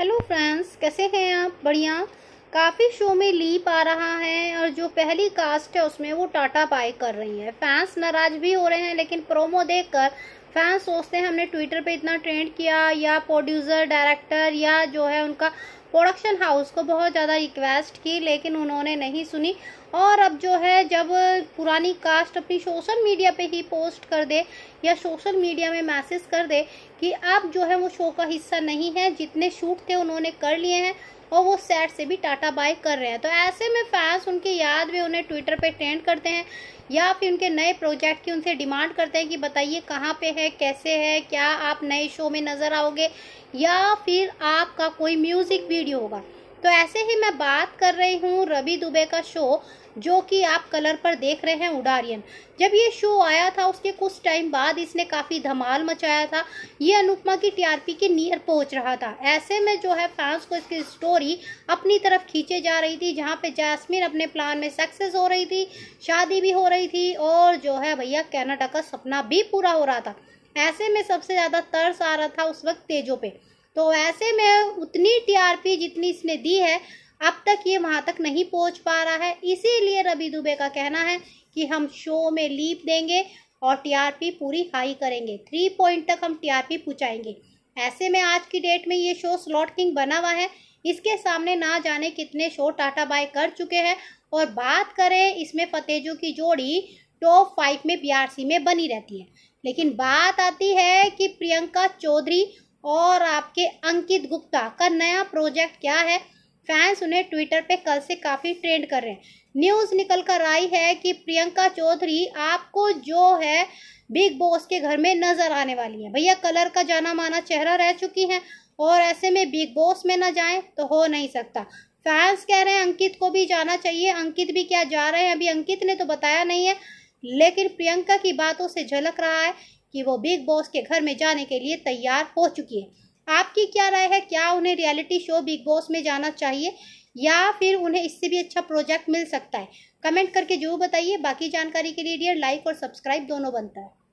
hello friends कैसे हैं आप बढ़िया काफ़ी शो में लीप आ रहा है और जो पहली कास्ट है उसमें वो टाटा पाई कर रही है फैंस नाराज भी हो रहे हैं लेकिन प्रोमो देखकर फैंस सोचते हैं हमने ट्विटर पे इतना ट्रेंड किया या प्रोड्यूसर डायरेक्टर या जो है उनका प्रोडक्शन हाउस को बहुत ज़्यादा रिक्वेस्ट की लेकिन उन्होंने नहीं सुनी और अब जो है जब पुरानी कास्ट अपनी सोशल मीडिया पे ही पोस्ट कर दे या सोशल मीडिया में मैसेज कर दे कि अब जो है वो शो का हिस्सा नहीं है जितने शूट थे उन्होंने कर लिए हैं और वो सैट से भी टाटा बाय कर रहे हैं तो ऐसे में फैंस उनकी याद में उन्हें ट्विटर पे ट्रेंड करते हैं या फिर उनके नए प्रोजेक्ट की उनसे डिमांड करते हैं कि बताइए कहाँ पे है कैसे है क्या आप नए शो में नज़र आओगे या फिर आपका कोई म्यूज़िक वीडियो होगा तो ऐसे ही मैं बात कर रही हूँ रवि दुबे का शो जो कि आप कलर पर देख रहे हैं उडारियन जब ये शो आया था उसके कुछ टाइम बाद इसने काफ़ी धमाल मचाया था ये अनुपमा की टीआरपी के नियर पहुंच रहा था ऐसे में जो है फैंस को इसकी स्टोरी अपनी तरफ खींचे जा रही थी जहाँ पे जैस्मिन अपने प्लान में सक्सेस हो रही थी शादी भी हो रही थी और जो है भैया कैनाडा का सपना भी पूरा हो रहा था ऐसे में सबसे ज़्यादा तर्स आ रहा था उस वक्त तेजों पर तो ऐसे में उतनी टीआरपी जितनी इसने दी है अब तक ये वहाँ तक नहीं पहुँच पा रहा है इसीलिए रवि दुबे का कहना है कि हम शो में लीप देंगे और टीआरपी पूरी हाई करेंगे थ्री पॉइंट तक हम टीआरपी पहुँचाएंगे ऐसे में आज की डेट में ये शो स्लॉट किंग बना हुआ है इसके सामने ना जाने कितने शो टाटा बाय कर चुके हैं और बात करें इसमें फतेजू की जोड़ी टॉप फाइव में बी में बनी रहती है लेकिन बात आती है कि प्रियंका चौधरी और आपके अंकित गुप्ता का नया प्रोजेक्ट क्या है फैंस उन्हें ट्विटर पे कल से काफ़ी ट्रेंड कर रहे हैं न्यूज़ निकल कर आई है कि प्रियंका चौधरी आपको जो है बिग बॉस के घर में नज़र आने वाली है भैया कलर का जाना माना चेहरा रह चुकी हैं और ऐसे में बिग बॉस में ना जाएं तो हो नहीं सकता फैंस कह रहे हैं अंकित को भी जाना चाहिए अंकित भी क्या जा रहे हैं अभी अंकित ने तो बताया नहीं है लेकिन प्रियंका की बातों से झलक रहा है कि वो बिग बॉस के घर में जाने के लिए तैयार हो चुकी है आपकी क्या राय है क्या उन्हें रियलिटी शो बिग बॉस में जाना चाहिए या फिर उन्हें इससे भी अच्छा प्रोजेक्ट मिल सकता है कमेंट करके जरूर बताइए बाकी जानकारी के लिए डियर लाइक और सब्सक्राइब दोनों बनता है